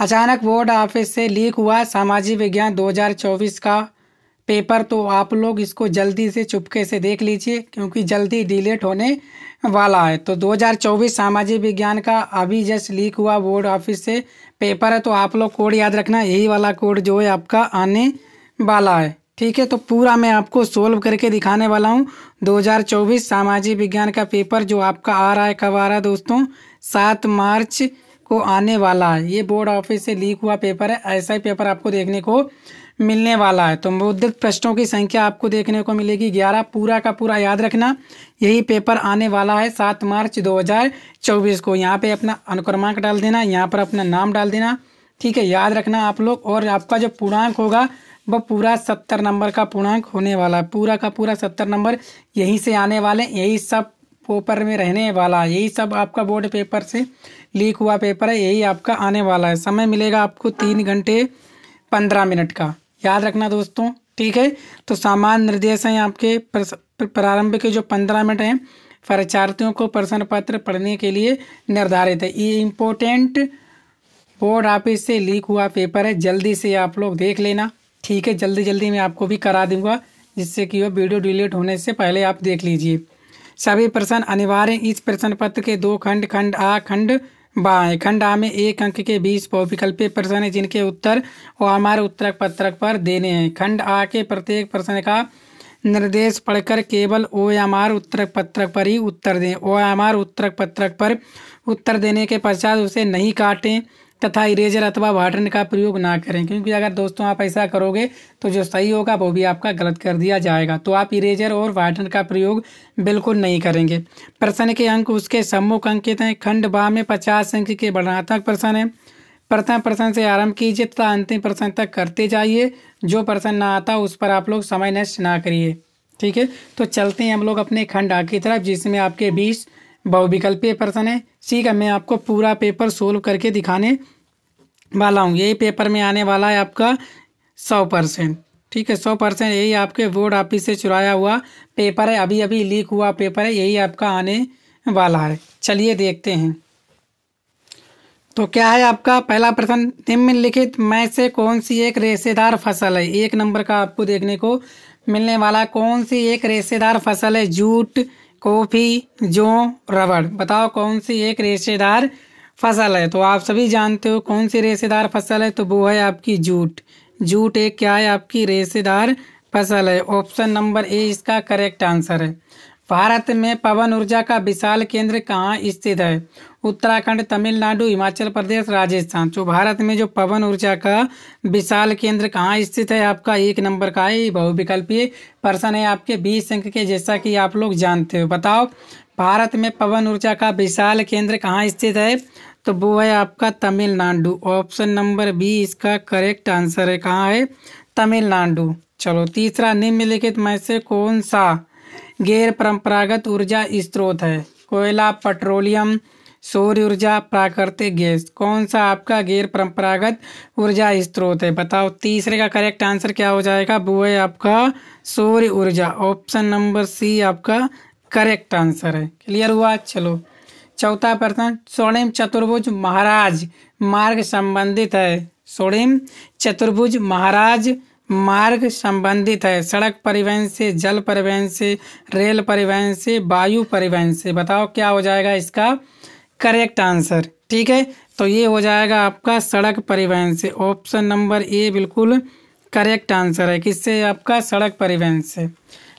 अचानक board office से leak हुआ सामाजिक विज्ञान 2024 का पेपर तो आप लोग इसको जल्दी से चुपके से देख लीजिए क्योंकि जल्दी डिलीट होने वाला है तो 2024 सामाजिक विज्ञान का अभी जस्ट लीक हुआ बोर्ड ऑफिस से पेपर है तो आप लोग कोड याद रखना यही वाला कोड जो है आपका आने वाला है ठीक है तो पूरा मैं आपको सोल्व करके दिखाने वाला हूँ 2024 सामाजिक विज्ञान का पेपर जो आपका आ रहा है कब आ रहा है दोस्तों सात मार्च को आने वाला है ये बोर्ड ऑफिस से लीक हुआ पेपर है ऐसा ही पेपर आपको देखने को मिलने वाला है तो मुद्रित प्रश्नों की संख्या आपको देखने को मिलेगी ग्यारह पूरा का पूरा याद रखना यही पेपर आने वाला है सात मार्च 2024 को यहाँ पे अपना अनुक्रमांक डाल देना यहाँ पर अपना नाम डाल देना ठीक है याद रखना आप लोग और आपका जो पूर्णांक होगा वह पूरा सत्तर नंबर का पूर्णांक होने वाला है पूरा का पूरा सत्तर नंबर यहीं से आने वाले यही सब पेपर में रहने वाला है यही सब आपका बोर्ड पेपर से लीक हुआ पेपर है यही आपका आने वाला है समय मिलेगा आपको तीन घंटे पंद्रह मिनट का याद रखना दोस्तों ठीक है तो सामान्य निर्देश हैं आपके प्रारंभ के जो पंद्रह मिनट हैं परीक्षार्थियों को प्रश्न पत्र पढ़ने के लिए निर्धारित है ये इम्पोर्टेंट बोर्ड ऑफिस से लीक हुआ पेपर है जल्दी से आप लोग देख लेना ठीक है जल्दी जल्दी मैं आपको भी करा दूंगा जिससे कि वह वीडियो डिलीट होने से पहले आप देख लीजिए सभी प्रश्न अनिवार्य इस प्रश्न पत्र के दो खंड खंड आ खंड बाएं खंड आ में एक अंक के बीस बहुविकल्पीय प्रश्न है जिनके उत्तर वो हमारे उत्तरक पत्रक पर देने हैं खंड आ के प्रत्येक प्रश्न का निर्देश पढ़कर केवल ओ एम आर उत्तरक पत्रक पर ही उत्तर दें ओ एम आर उत्तरक पत्रक पर उत्तर देने के पश्चात उसे नहीं काटें तथा इरेजर अथवा वाटन का प्रयोग ना करें क्योंकि अगर दोस्तों आप ऐसा करोगे तो जो सही होगा वो भी आपका गलत कर दिया जाएगा तो आप इरेजर और वाटन का प्रयोग बिल्कुल नहीं करेंगे प्रश्न के अंक उसके सम्मुख अंकित हैं खंड बाह में पचास अंक के वर्णात्मक प्रश्न है प्रथम प्रश्न से आरंभ कीजिए तथा अंतिम प्रश्न तक करते जाइए जो प्रश्न ना आता उस पर आप लोग समय नष्ट ना करिए ठीक है तो चलते हैं हम लोग अपने खंड आ की तरफ जिसमें आपके बीस बहुविकल्पीय प्रश्न है ठीक है मैं आपको पूरा पेपर सोल्व करके दिखाने वाला हूँ यही पेपर में आने वाला है आपका सौ परसेंट ठीक है सौ परसेंट यही आपके बोर्ड ऑफिस से चुराया हुआ पेपर है अभी अभी लीक हुआ पेपर है यही आपका आने वाला है चलिए देखते हैं तो क्या है आपका पहला प्रश्न निम्नलिखित में से कौन सी एक रेशेदार फसल है एक नंबर का आपको देखने को मिलने वाला कौन सी एक रेशेदार फसल है जूट कॉफ़ी जौ रबड़ बताओ कौन सी एक रेशेदार फसल है तो आप सभी जानते हो कौन सी रेशेदार फसल है तो वो है आपकी जूट जूट एक क्या है आपकी रेशेदार फसल है ऑप्शन नंबर ए इसका करेक्ट आंसर है भारत में पवन ऊर्जा का विशाल केंद्र कहाँ स्थित है उत्तराखंड तमिलनाडु हिमाचल प्रदेश राजस्थान तो भारत में जो पवन ऊर्जा का विशाल केंद्र कहाँ स्थित है आपका एक नंबर का है बहुविकल्पीय प्रश्न है आपके बीस अंक के जैसा कि आप लोग जानते हो बताओ भारत में पवन ऊर्जा का विशाल केंद्र कहाँ स्थित है तो वो है आपका तमिलनाडु ऑप्शन नंबर बी इसका करेक्ट आंसर है कहाँ है तमिलनाडु चलो तीसरा निम्नलिखित में से कौन सा गैर परंपरागत ऊर्जा स्रोत है कोयला पेट्रोलियम सौर ऊर्जा प्राकृतिक गैस कौन सा आपका गैर परंपरागत ऊर्जा स्रोत है बताओ तीसरे का करेक्ट आंसर क्या हो जाएगा वो है आपका सौर ऊर्जा ऑप्शन नंबर सी आपका करेक्ट आंसर है क्लियर हुआ चलो चौथा प्रश्न स्वर्णिम चतुर्भुज महाराज मार्ग संबंधित है स्वर्णिम चतुर्भुज महाराज मार्ग संबंधित है सड़क परिवहन से जल परिवहन से रेल परिवहन से वायु परिवहन से बताओ क्या हो जाएगा इसका करेक्ट आंसर ठीक है तो ये हो जाएगा आपका सड़क परिवहन से ऑप्शन नंबर ए बिल्कुल करेक्ट आंसर है किससे आपका सड़क परिवहन से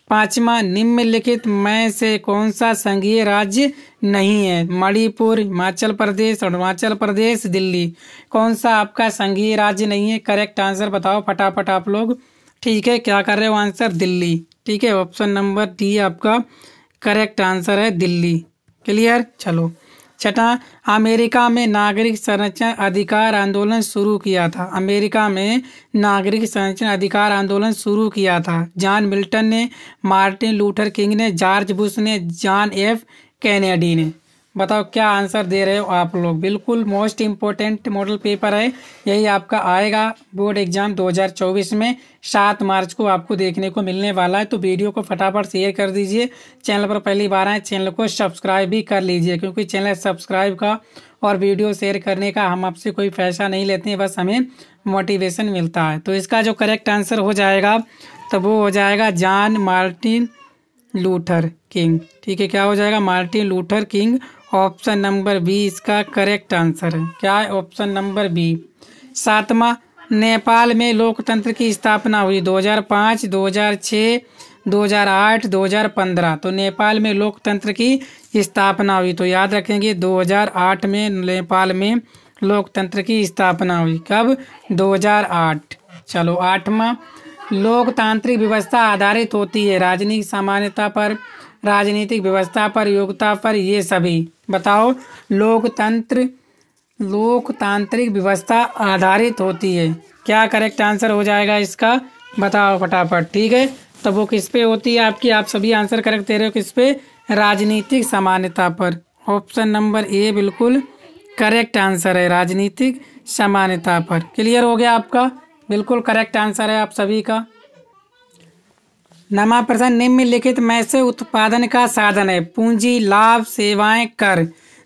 पांचवा निम्नलिखित में से कौन सा संघीय राज्य नहीं है मणिपुर हिमाचल प्रदेश अरुणाचल प्रदेश दिल्ली कौन सा आपका संघीय राज्य नहीं है करेक्ट आंसर बताओ फटाफट आप लोग ठीक है क्या कर रहे हो आंसर दिल्ली ठीक है ऑप्शन नंबर डी आपका करेक्ट आंसर है दिल्ली क्लियर चलो छठा अमेरिका में नागरिक संरक्षण अधिकार आंदोलन शुरू किया था अमेरिका में नागरिक संरक्षण अधिकार आंदोलन शुरू किया था जॉन मिल्टन ने मार्टिन लूथर किंग ने जॉर्ज बुश ने जॉन एफ कैनेडी ने बताओ क्या आंसर दे रहे हो आप लोग बिल्कुल मोस्ट इम्पोर्टेंट मॉडल पेपर है यही आपका आएगा बोर्ड एग्जाम 2024 में सात मार्च को आपको देखने को मिलने वाला है तो वीडियो को फटाफट शेयर कर दीजिए चैनल पर पहली बार आए चैनल को सब्सक्राइब भी कर लीजिए क्योंकि चैनल सब्सक्राइब का और वीडियो शेयर करने का हम आपसे कोई पैसा नहीं लेते हैं बस हमें मोटिवेशन मिलता है तो इसका जो करेक्ट आंसर हो जाएगा तो वो हो जाएगा जान मार्टिन लूथर किंग ठीक है क्या हो जाएगा Martin Luther King option number B इसका करेक्ट आंसर है क्या है ऑप्शन नंबर बी सातवां नेपाल में लोकतंत्र की स्थापना हुई 2005, 2006, 2008, 2015 तो नेपाल में लोकतंत्र की स्थापना हुई तो याद रखेंगे 2008 में नेपाल में लोकतंत्र की स्थापना हुई कब 2008 चलो आठवां लोकतांत्रिक व्यवस्था आधारित होती है राजनीतिक सामान्यता पर राजनीतिक व्यवस्था पर योग्यता पर ये सभी बताओ लोकतंत्र लोकतांत्रिक व्यवस्था आधारित होती है क्या करेक्ट आंसर हो जाएगा इसका बताओ फटाफट ठीक है तो वो किस पे होती है आपकी आप सभी आंसर करेक्ट दे रहे हो किस पे राजनीतिक समानता पर ऑप्शन नंबर ए बिल्कुल करेक्ट आंसर है राजनीतिक समानता पर क्लियर हो गया आपका बिल्कुल करेक्ट आंसर है आप सभी का नमा प्रश्न निम्नलिखित में से उत्पादन का साधन है पूंजी लाभ सेवाएं कर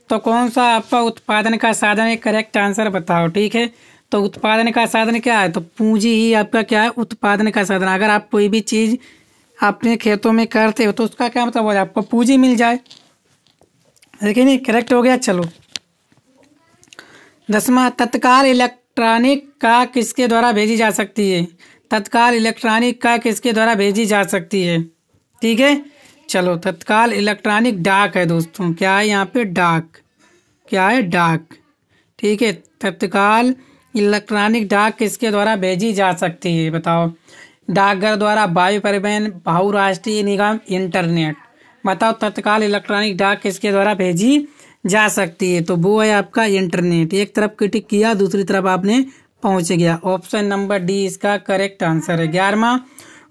तो कौन सा आपका उत्पादन का साधन है करेक्ट आंसर बताओ ठीक है तो उत्पादन का साधन क्या है तो पूंजी ही आपका क्या है उत्पादन का साधन अगर आप कोई भी चीज़ अपने खेतों में करते हो तो उसका क्या मतलब हो जाए आपको पूंजी मिल जाए देखिए नहीं करेक्ट हो गया चलो दसवा तत्काल इलेक्ट्रॉनिक का किसके द्वारा भेजी जा सकती है तत्काल इलेक्ट्रॉनिक का किसके द्वारा भेजी जा सकती है ठीक है चलो तत्काल इलेक्ट्रॉनिक डाक है दोस्तों क्या है यहाँ पे डाक क्या है डाक ठीक है तत्काल इलेक्ट्रॉनिक डाक किसके द्वारा भेजी जा सकती है बताओ डाकघर द्वारा वायु परिवहन बहुराष्ट्रीय निगम इंटरनेट बताओ तत्काल इलेक्ट्रॉनिक डाक किसके द्वारा भेजी जा सकती है तो वो है आपका इंटरनेट एक तरफ क्रिटिक किया दूसरी तरफ आपने पहुंच गया ऑप्शन नंबर डी इसका करेक्ट आंसर है ग्यारहवा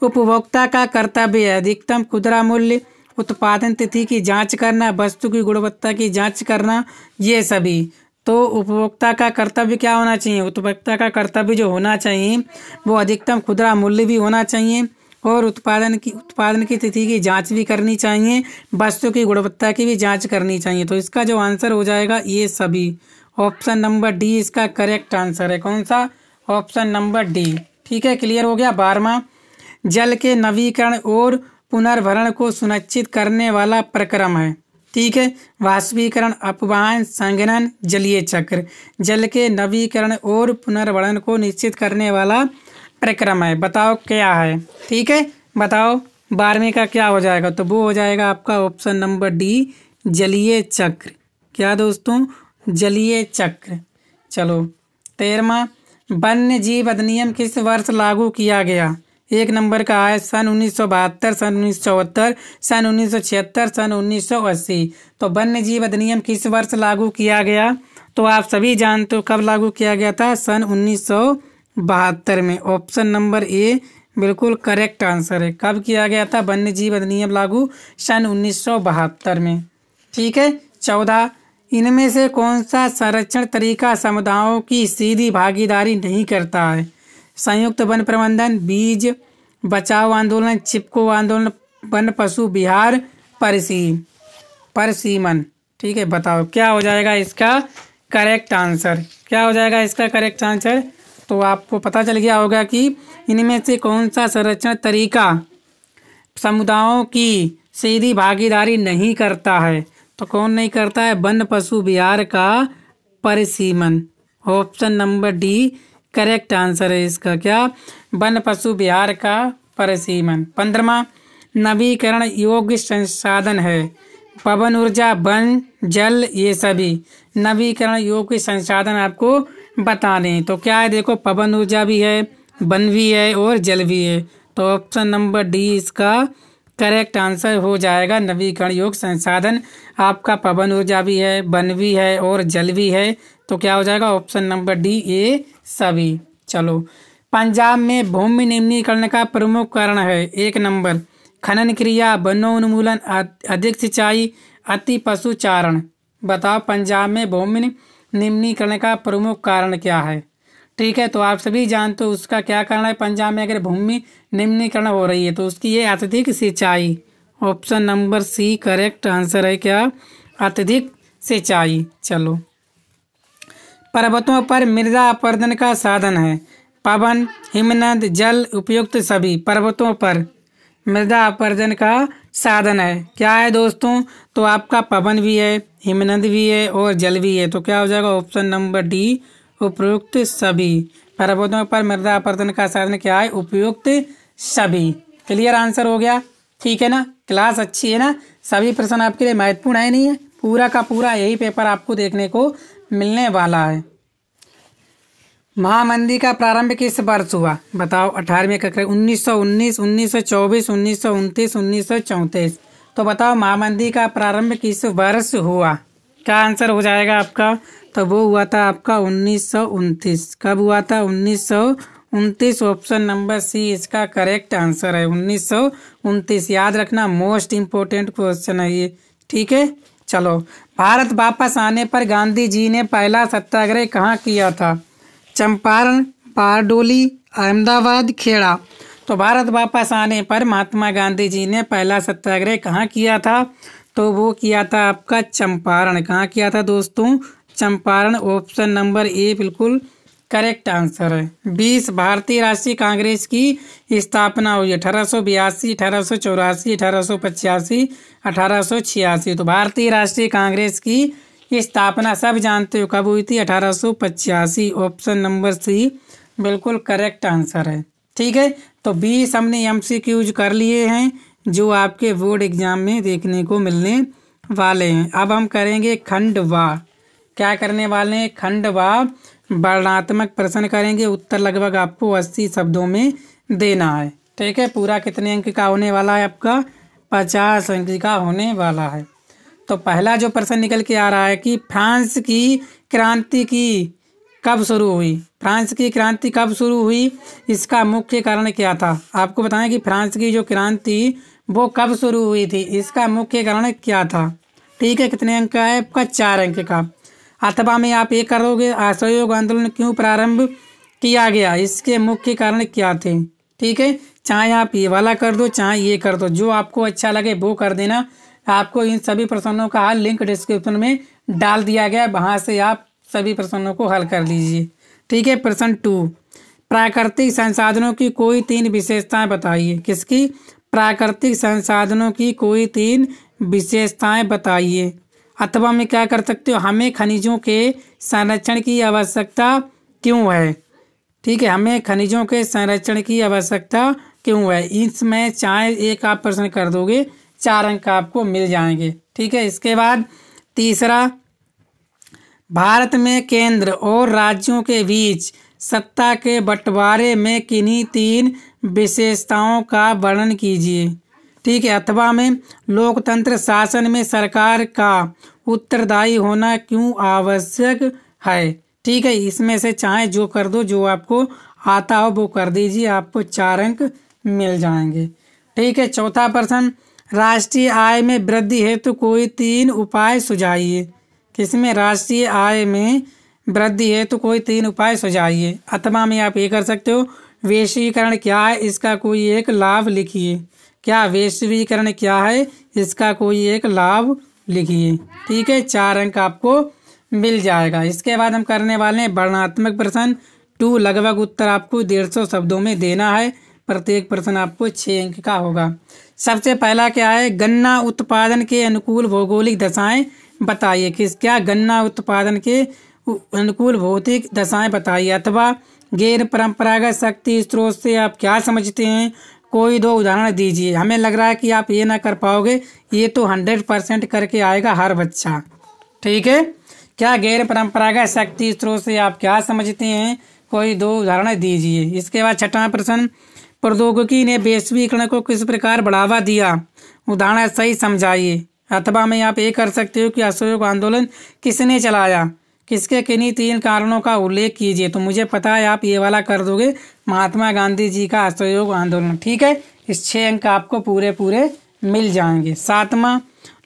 उपभोक्ता का कर्तव्य है अधिकतम खुदरा मूल्य उत्पादन तिथि की जांच करना वस्तु की गुणवत्ता की जांच करना ये सभी तो उपभोक्ता का कर्तव्य क्या होना चाहिए उपभोक्ता का कर्तव्य जो होना चाहिए वो अधिकतम खुदरा मूल्य भी होना चाहिए और उत्पादन की उत्पादन की तिथि की जांच भी करनी चाहिए वस्तु की गुणवत्ता की भी जांच करनी चाहिए तो इसका जो आंसर हो जाएगा ये सभी ऑप्शन नंबर डी इसका करेक्ट आंसर है कौन सा ऑप्शन नंबर डी ठीक है क्लियर हो गया बारहवा जल के नवीकरण और पुनर्भरण को सुनिश्चित करने वाला प्रक्रम है ठीक है वाष्पीकरण अपवान संघनन जलीय चक्र जल के नवीकरण और पुनर्भरण को निश्चित करने वाला प्रक्रम है बताओ क्या है ठीक है बताओ बारहवीं का क्या हो जाएगा तो वो हो जाएगा आपका ऑप्शन नंबर डी जलीय चक्र क्या दोस्तों जलीय चक्र चलो तेरवा वन्य जीव अधिनियम किस वर्ष लागू किया गया एक नंबर का है सन उन्नीस सौ बहत्तर सन उन्नीस सौ चौहत्तर सन उन्नीस सौ छिहत्तर सन उन्नीस सौ अस्सी तो वन्य जीव अधिनियम किस वर्ष लागू किया गया तो आप सभी जानते हो कब लागू किया गया था सन उन्नीस सौ बहत्तर में ऑप्शन नंबर ए बिल्कुल करेक्ट आंसर है कब किया गया था वन्य जीव अधिनियम लागू सन उन्नीस सौ बहत्तर में ठीक है चौदह इनमें से कौन सा संरक्षण तरीका समुदायों की सीधी भागीदारी नहीं करता है संयुक्त वन प्रबंधन बीज बचाओ आंदोलन चिपको आंदोलन वन पशु बिहार परसी परसीमन ठीक है बताओ क्या हो जाएगा इसका करेक्ट आंसर क्या हो जाएगा इसका करेक्ट आंसर तो आपको पता चल गया होगा कि इनमें से कौन सा संरक्षण तरीका समुदायों की सीधी भागीदारी नहीं करता है तो कौन नहीं करता है वन पशु विहार का परिसीमन option number D correct answer है इसका क्या वन पशु विहार का परिसीमन पंद्रमा नवीकरण योग्य संसाधन है पवन ऊर्जा वन जल ये सभी नवीकरण योग्य संसाधन आपको बता दें तो क्या है देखो पवन ऊर्जा भी है वन भी है और जल भी है तो ऑप्शन नंबर डी इसका करेक्ट आंसर हो जाएगा नवीकरण योग संसाधन आपका पवन ऊर्जा भी है वन भी है और जल भी है तो क्या हो जाएगा ऑप्शन नंबर डी ए सभी चलो पंजाब में भूमि निम्नीकरण का प्रमुख कारण है एक नंबर खनन क्रिया वनोन्मूलन अधिक सिंचाई अति पशुचारण बताओ पंजाब में भूमि निम्नीकरण का प्रमुख कारण क्या है ठीक है तो आप सभी जानते हो उसका क्या कारण है पंजाब में अगर भूमि निम्नीकरण हो रही है तो उसकी ये अत्यधिक सिंचाई option number C correct answer है क्या अत्यधिक सिंचाई चलो पर्वतों पर मृदा अपर्दन का साधन है पवन हिमनद जल उपयुक्त सभी पर्वतों पर मृदा अपर्दन का साधन है क्या है दोस्तों तो आपका पवन भी है हिमनद भी है और जल भी है तो क्या हो जाएगा ऑप्शन नंबर डी उपयुक्त सभी प्रबोधों पर मृदा अपर्दन का साधन क्या है उपयुक्त सभी क्लियर आंसर हो गया ठीक है ना क्लास अच्छी है ना सभी प्रश्न आपके लिए महत्वपूर्ण है नहीं है पूरा का पूरा यही पेपर आपको देखने को मिलने वाला है महामंदी का प्रारंभ किस वर्ष हुआ बताओ अठारहवीं कक्षा उन्नीस सौ उन्नीस उन्नीस सौ चौबीस उन्नीस सौ उनतीस उन्नीस सौ चौंतीस तो बताओ महामंदी का प्रारंभ किस वर्ष हुआ क्या आंसर हो जाएगा आपका तो वो हुआ था आपका उन्नीस कब हुआ था उन्नीस उनतीस ऑप्शन नंबर सी इसका करेक्ट आंसर है उन्नीस सौ उनतीस याद रखना मोस्ट इम्पोर्टेंट क्वेश्चन है ये ठीक है चलो भारत वापस आने पर गांधी जी ने पहला सत्याग्रह कहाँ किया था चंपारण बारडोली अहमदाबाद खेड़ा तो भारत वापस आने पर महात्मा गांधी जी ने पहला सत्याग्रह कहाँ किया था तो वो किया था आपका चंपारण कहाँ किया था दोस्तों चंपारण ऑप्शन नंबर ए बिल्कुल करेक्ट आंसर है बीस भारतीय राष्ट्रीय कांग्रेस की स्थापना हुई अठारह सौ बयासी अठारह सौ चौरासी अठारह सौ पचासी अठारह सौ छियासी तो भारतीय राष्ट्रीय कांग्रेस की स्थापना सब जानते हो कब हुई थी अठारह सौ पचासी ऑप्शन नंबर सी बिल्कुल करेक्ट आंसर है ठीक है तो बीस हमने एम सी क्यूज कर लिए हैं जो आपके बोर्ड एग्जाम में देखने को मिलने वाले हैं अब हम करेंगे खंडवा क्या करने वाले हैं खंड व वर्णात्मक प्रश्न करेंगे उत्तर लगभग आपको अस्सी शब्दों में देना है ठीक है पूरा कितने अंक का होने वाला है आपका पचास अंक का होने वाला है तो पहला जो प्रश्न निकल के आ रहा है कि फ्रांस की क्रांति की कब शुरू हुई फ्रांस की क्रांति कब शुरू हुई इसका मुख्य कारण क्या था आपको बताएं कि फ्रांस की जो क्रांति वो कब शुरू हुई थी इसका मुख्य कारण क्या था ठीक है कितने अंक का है आपका चार अंक का अथवा में आप ये करोगे असहयोग आंदोलन क्यों प्रारंभ किया गया इसके मुख्य कारण क्या थे ठीक है चाहे आप ये वाला कर दो चाहे ये कर दो जो आपको अच्छा लगे वो कर देना आपको इन सभी प्रश्नों का हल लिंक डिस्क्रिप्शन में डाल दिया गया वहाँ से आप सभी प्रश्नों को हल कर लीजिए ठीक है प्रश्न टू प्राकृतिक संसाधनों की कोई तीन विशेषताएं बताइए किसकी प्राकृतिक संसाधनों की कोई तीन विशेषताएं बताइए अथवा में क्या कर सकते हो हमें खनिजों के संरक्षण की आवश्यकता क्यों है ठीक है हमें खनिजों के संरक्षण की आवश्यकता क्यों है इसमें चाहे एक आप प्रश्न कर दोगे चार अंक आपको मिल जाएंगे ठीक है इसके बाद तीसरा भारत में केंद्र और राज्यों के बीच सत्ता के बंटवारे में किन्हीं तीन विशेषताओं का वर्णन कीजिए ठीक है अथवा में लोकतंत्र शासन में सरकार का उत्तरदायी होना क्यों आवश्यक है ठीक है इसमें से चाहे जो कर दो जो आपको आता हो वो कर दीजिए आपको चार अंक मिल जाएंगे ठीक है चौथा प्रश्न राष्ट्रीय आय में वृद्धि हेतु तो कोई तीन उपाय सुझाइए किसमें राष्ट्रीय आय में वृद्धि हेतु तो कोई तीन उपाय सुझाइए अथवा में आप ये कर सकते हो वैश्वीकरण क्या है इसका कोई एक लाभ लिखिए क्या वैश्वीकरण क्या है इसका कोई एक लाभ लिखिए ठीक है चार अंक आपको मिल जाएगा इसके बाद हम करने वाले हैं वर्णात्मक प्रश्न टू लगभग उत्तर आपको डेढ़ सौ शब्दों में देना है प्रत्येक प्रश्न आपको छः अंक का होगा सबसे पहला क्या है गन्ना उत्पादन के अनुकूल भौगोलिक दशाएं बताइए किस क्या गन्ना उत्पादन के अनुकूल भौतिक दशाएं बताइए अथवा गैर परंपरागत शक्ति स्रोत से आप क्या समझते हैं कोई दो उदाहरण दीजिए हमें लग रहा है कि आप ये ना कर पाओगे ये तो हंड्रेड परसेंट करके आएगा हर बच्चा ठीक है क्या गैर परंपरागत शक्ति स्त्रोत से आप क्या समझते हैं कोई दो उदाहरण दीजिए इसके बाद छठा प्रश्न प्रौद्योगिकी ने वैश्वीकरण को किस प्रकार बढ़ावा दिया उदाहरण सही समझाइए अथवा में आप ये कर सकते हो कि अशोक आंदोलन किसने चलाया किसके किन्हीं तीन कारणों का उल्लेख कीजिए तो मुझे पता है आप ये वाला कर दोगे महात्मा गांधी जी का असहयोग आंदोलन ठीक है इस छः अंक आपको पूरे पूरे मिल जाएंगे सातवां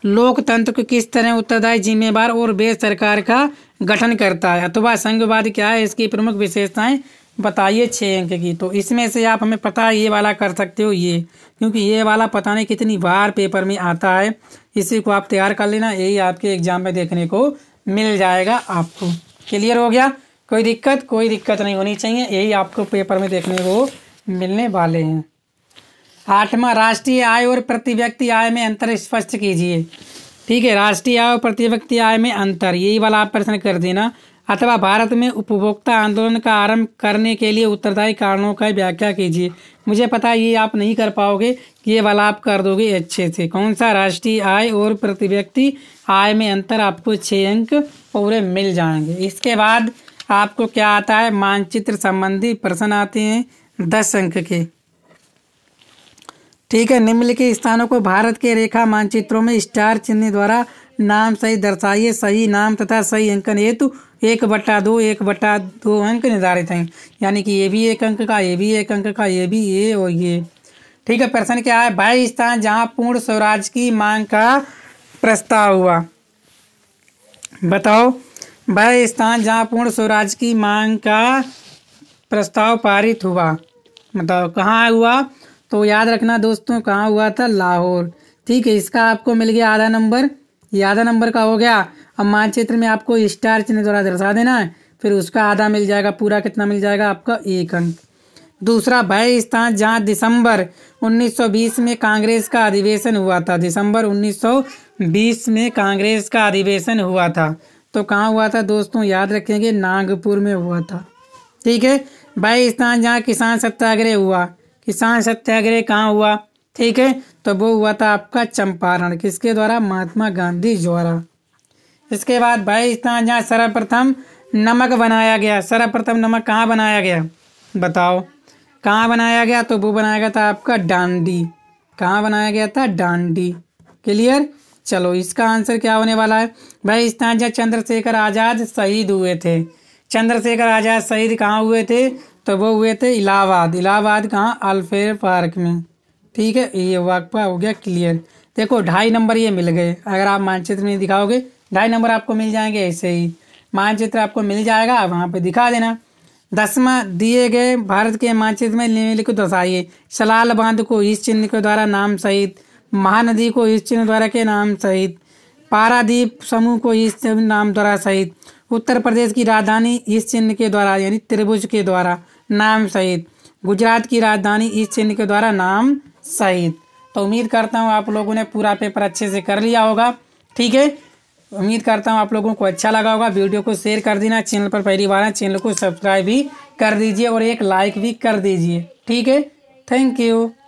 लोकतंत्र को किस तरह उत्तरदायी जिम्मेवार और बेस सरकार का गठन करता है अथवा संघवाद क्या है इसकी प्रमुख विशेषताएं बताइए छः अंक की तो इसमें से आप हमें पता ये वाला कर सकते हो ये क्योंकि ये वाला पता नहीं कितनी बार पेपर में आता है इसी को आप तैयार कर लेना यही आपके एग्जाम में देखने को मिल जाएगा आपको क्लियर हो गया कोई दिक्कत कोई दिक्कत नहीं होनी चाहिए यही आपको पेपर में देखने को मिलने वाले हैं आठवा राष्ट्रीय आय और प्रति व्यक्ति आय में अंतर स्पष्ट कीजिए ठीक है राष्ट्रीय आय और प्रति व्यक्ति आय में अंतर यही वाला आप प्रश्न कर देना अथवा भारत में उपभोक्ता आंदोलन का आरंभ करने के लिए उत्तरदायी कारणों का व्याख्या कीजिए मुझे पता है ये आप नहीं कर पाओगे ये वाला आप कर दोगे अच्छे से कौन सा राष्ट्रीय आय और प्रति व्यक्ति आय में अंतर आपको छः अंक पूरे मिल जाएंगे इसके बाद आपको क्या आता है मानचित्र संबंधी प्रश्न आते हैं दस अंक के ठीक है निम्नलिखित स्थानों को भारत के रेखा मानचित्रों में स्टार चिन्ह द्वारा नाम सही दर्शाइए सही नाम तथा सही अंकन हेतु एक बट्टा दो एक बट्टा दो अंक निर्धारित हैं यानी कि ये भी एक अंक का ये भी एक अंक का ये भी ये और ये ठीक है प्रश्न क्या है भाई स्थान जहाँ पूर्ण स्वराज की मांग का प्रस्ताव हुआ बताओ वह स्थान जहाँ पूर्ण स्वराज की मांग का प्रस्ताव पारित हुआ बताओ कहाँ हुआ तो याद रखना दोस्तों कहाँ हुआ था लाहौर ठीक है इसका आपको मिल गया आधा नंबर ये आधा नंबर का हो गया अब मानचित्र में आपको स्टार चिन्ह द्वारा दर्शा देना है फिर उसका आधा मिल जाएगा पूरा कितना मिल जाएगा आपका एक अंक दूसरा भय स्थान जहाँ दिसंबर 1920 में कांग्रेस का अधिवेशन हुआ था दिसंबर बीस में कांग्रेस का अधिवेशन हुआ था तो कहाँ हुआ था दोस्तों याद रखेंगे नागपुर में हुआ था ठीक है बाईस स्थान जहाँ किसान सत्याग्रह हुआ किसान सत्याग्रह कहाँ हुआ ठीक है तो वो हुआ था आपका चंपारण किसके द्वारा महात्मा गांधी द्वारा इसके बाद बाईस स्थान जहाँ सर्वप्रथम नमक बनाया गया सर्वप्रथम नमक कहाँ बनाया गया बताओ कहाँ बनाया गया तो वो बनाया गया था आपका डांडी कहाँ बनाया गया था डांडी क्लियर चलो इसका आंसर क्या होने वाला है भाई इस तरह चंद्रशेखर आज़ाद शहीद हुए थे चंद्रशेखर आज़ाद शहीद कहाँ हुए थे तो वो हुए थे इलाहाबाद इलाहाबाद कहाँ अल्फेर पार्क में ठीक है ये वाकफा हो गया क्लियर देखो ढाई नंबर ये मिल गए अगर आप मानचित्र में दिखाओगे ढाई नंबर आपको मिल जाएंगे ऐसे ही मानचित्र आपको मिल जाएगा आप वहाँ पर दिखा देना दसवा दिए गए भारत के मानचित्र में निम्नलिखित दर्शाइए सलाल बांध को इस चिन्ह के द्वारा नाम सहित महानदी को इस चिन्ह द्वारा के नाम सहित पारादीप समूह को इस नाम द्वारा सहित उत्तर प्रदेश की राजधानी इस चिन्ह के द्वारा यानी त्रिभुज के द्वारा नाम सहित गुजरात की राजधानी इस चिन्ह के द्वारा नाम सहित तो उम्मीद करता हूँ आप लोगों ने पूरा पेपर अच्छे से कर लिया होगा ठीक है उम्मीद करता हूँ आप लोगों को अच्छा लगा होगा वीडियो को शेयर कर देना चैनल पर पहली बार चैनल को सब्सक्राइब भी कर दीजिए और एक लाइक भी कर दीजिए ठीक है थैंक यू